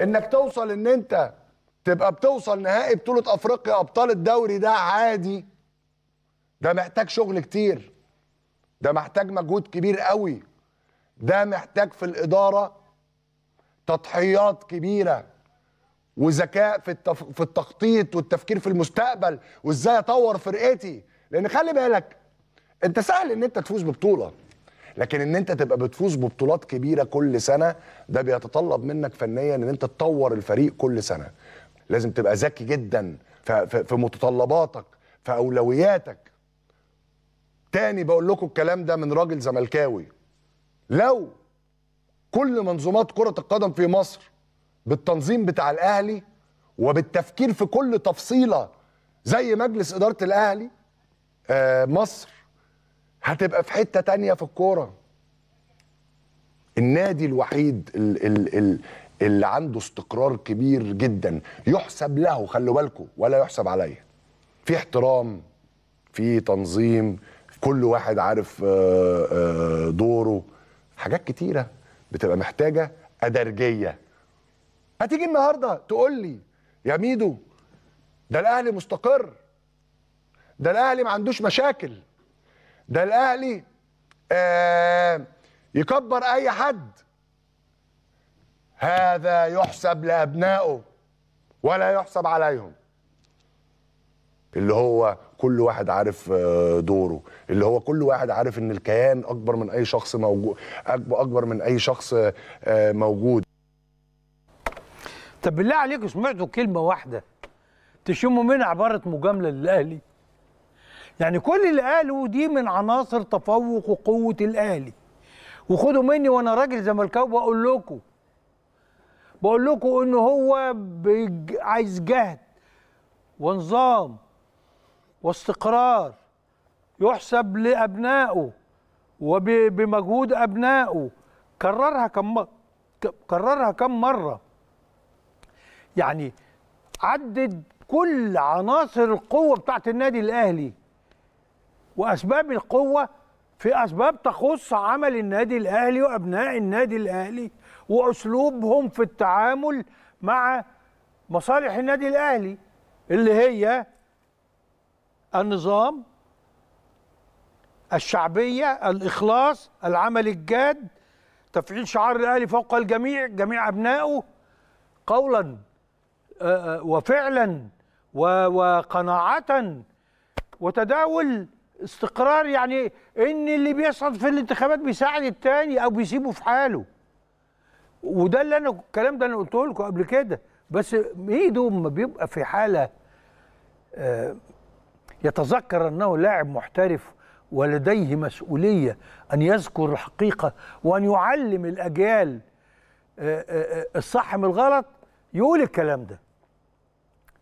انك توصل ان انت تبقى بتوصل نهائي بطوله افريقيا ابطال الدوري ده عادي ده محتاج شغل كتير ده محتاج مجهود كبير قوي ده محتاج في الاداره تضحيات كبيره وذكاء في التف... في التخطيط والتفكير في المستقبل وازاي اطور فرقتي لان خلي بالك انت سهل ان انت تفوز ببطوله لكن ان انت تبقى بتفوز ببطولات كبيره كل سنه ده بيتطلب منك فنيا ان انت تطور الفريق كل سنه لازم تبقى ذكي جدا في متطلباتك في اولوياتك تاني بقول لكم الكلام ده من راجل زملكاوي لو كل منظومات كره القدم في مصر بالتنظيم بتاع الاهلي وبالتفكير في كل تفصيله زي مجلس اداره الاهلي آه، مصر هتبقى في حته تانية في الكوره النادي الوحيد اللي, اللي عنده استقرار كبير جدا يحسب له خلوا بالكم ولا يحسب عليا في احترام في تنظيم كل واحد عارف آه، آه، دوره حاجات كتيره بتبقى محتاجه ادرجيه هتيجي النهارده تقول لي يا ميدو ده الاهلي مستقر ده الاهلي ما عندوش مشاكل ده الاهلي آه يكبر اي حد هذا يحسب لابنائه ولا يحسب عليهم اللي هو كل واحد عارف آه، دوره اللي هو كل واحد عارف ان الكيان اكبر من اي شخص موجود اكبر من اي شخص آه، آه، موجود طب بالله عليكم سمعتوا كلمه واحده تشموا منها عباره مجامله للاهلي يعني كل اللي قاله دي من عناصر تفوق وقوه الاهلي وخدوا مني وانا راجل زملكاوي بقول لكم بقول لكم ان هو عايز جهد ونظام واستقرار يحسب لابنائه وبمجهود ابنائه كررها كم كررها كم مره يعني عدد كل عناصر القوه بتاعت النادي الاهلي واسباب القوه في اسباب تخص عمل النادي الاهلي وابناء النادي الاهلي واسلوبهم في التعامل مع مصالح النادي الاهلي اللي هي النظام الشعبيه الاخلاص العمل الجاد تفعيل شعار الاهلي فوق الجميع جميع ابنائه قولا آه، آه، وفعلا وقناعه وتداول استقرار يعني ان اللي بيصعد في الانتخابات بيساعد التاني او بيسيبه في حاله وده اللي انا الكلام ده انا قلته لكم قبل كده بس ميدو ما بيبقى في حاله آه، يتذكر انه لاعب محترف ولديه مسؤوليه ان يذكر الحقيقه وان يعلم الاجيال آه، آه، الصح من الغلط يقول الكلام ده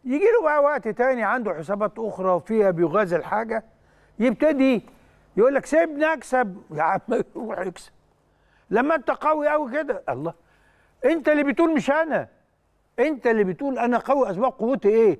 يجي له بقى وقت تاني عنده حسابات اخرى وفيها بيغازل حاجه يبتدي يقول لك سيبني اكسب يا عم روح اكسب لما انت قوي قوي كده الله انت اللي بتقول مش انا انت اللي بتقول انا قوي اسباب قوتي ايه